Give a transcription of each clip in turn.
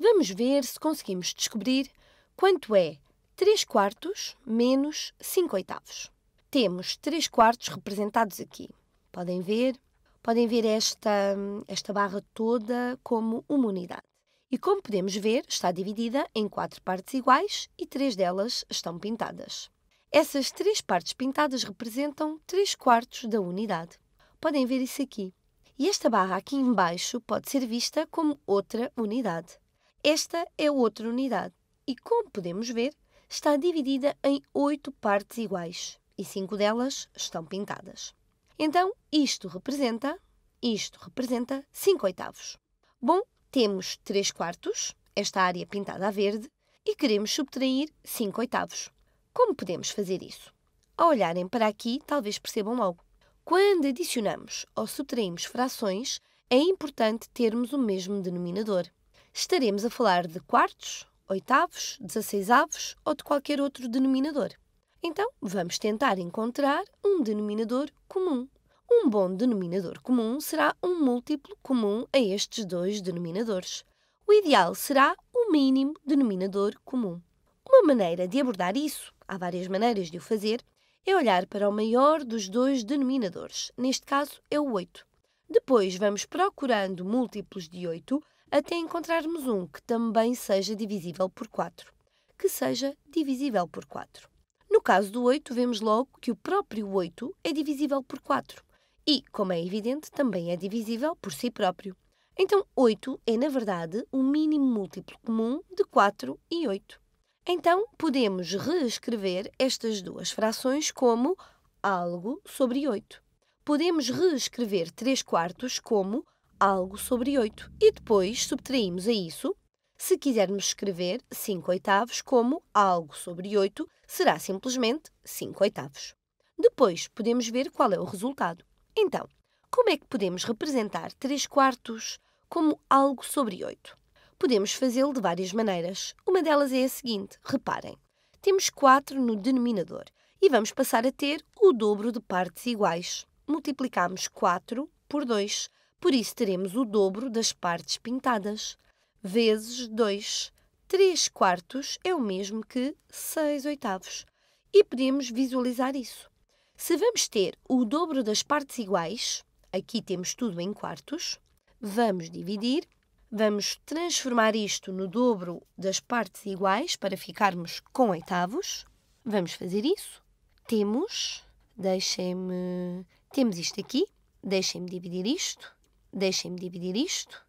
Vamos ver se conseguimos descobrir quanto é 3 quartos menos 5 oitavos. Temos 3 quartos representados aqui. Podem ver? Podem ver esta, esta barra toda como uma unidade. E como podemos ver, está dividida em quatro partes iguais e três delas estão pintadas. Essas três partes pintadas representam 3 quartos da unidade. Podem ver isso aqui. E esta barra aqui embaixo pode ser vista como outra unidade. Esta é outra unidade e, como podemos ver, está dividida em oito partes iguais e cinco delas estão pintadas. Então, isto representa, isto representa 5 oitavos. Bom, temos 3 quartos, esta área pintada a verde, e queremos subtrair 5 oitavos. Como podemos fazer isso? Ao olharem para aqui, talvez percebam logo. Quando adicionamos ou subtraímos frações, é importante termos o mesmo denominador estaremos a falar de quartos, oitavos, dezesseisavos ou de qualquer outro denominador. Então, vamos tentar encontrar um denominador comum. Um bom denominador comum será um múltiplo comum a estes dois denominadores. O ideal será o mínimo denominador comum. Uma maneira de abordar isso, há várias maneiras de o fazer, é olhar para o maior dos dois denominadores, neste caso é o 8. Depois vamos procurando múltiplos de 8 até encontrarmos um que também seja divisível por 4, que seja divisível por 4. No caso do 8, vemos logo que o próprio 8 é divisível por 4 e, como é evidente, também é divisível por si próprio. Então, 8 é, na verdade, o mínimo múltiplo comum de 4 e 8. Então, podemos reescrever estas duas frações como algo sobre 8. Podemos reescrever 3 quartos como algo sobre 8. E depois subtraímos a isso, se quisermos escrever 5 oitavos como algo sobre 8, será simplesmente 5 oitavos. Depois podemos ver qual é o resultado. Então, como é que podemos representar 3 quartos como algo sobre 8? Podemos fazê-lo de várias maneiras. Uma delas é a seguinte: reparem, temos 4 no denominador e vamos passar a ter o dobro de partes iguais. Multiplicamos 4 por 2 por isso teremos o dobro das partes pintadas. Vezes 2. 3 quartos é o mesmo que 6 oitavos. E podemos visualizar isso. Se vamos ter o dobro das partes iguais, aqui temos tudo em quartos, vamos dividir, vamos transformar isto no dobro das partes iguais para ficarmos com oitavos. Vamos fazer isso. Temos, deixem-me, temos isto aqui, deixem-me dividir isto deixem-me dividir isto,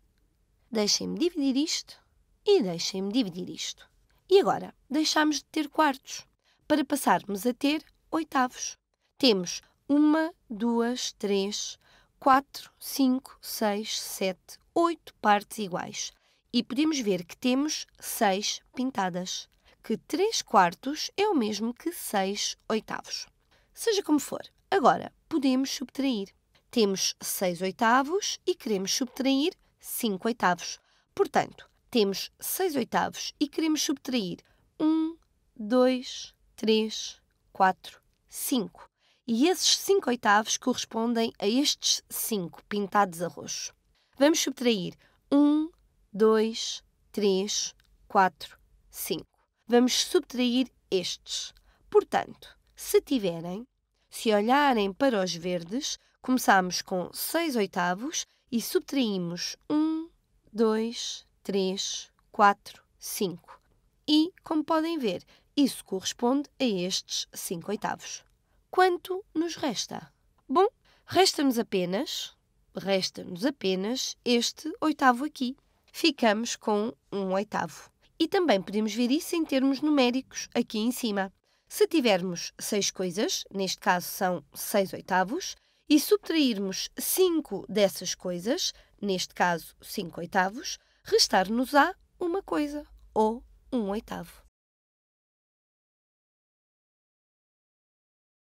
deixem-me dividir isto e deixem-me dividir isto. E agora, deixámos de ter quartos para passarmos a ter oitavos. Temos uma, duas, três, quatro, cinco, seis, sete, oito partes iguais. E podemos ver que temos seis pintadas, que três quartos é o mesmo que seis oitavos. Seja como for, agora podemos subtrair. Temos 6 oitavos e queremos subtrair 5 oitavos. Portanto, temos 6 oitavos e queremos subtrair 1, 2, 3, 4, 5. E esses 5 oitavos correspondem a estes 5 pintados a roxo. Vamos subtrair 1, 2, 3, 4, 5. Vamos subtrair estes. Portanto, se tiverem se olharem para os verdes, começamos com 6 oitavos e subtraímos 1, 2, 3, 4, 5. E, como podem ver, isso corresponde a estes 5 oitavos. Quanto nos resta? Bom, resta-nos apenas, resta-nos apenas este oitavo aqui. Ficamos com um oitavo. E também podemos ver isso em termos numéricos aqui em cima. Se tivermos seis coisas, neste caso são seis oitavos, e subtrairmos cinco dessas coisas, neste caso cinco oitavos, restar-nos-á uma coisa, ou um oitavo.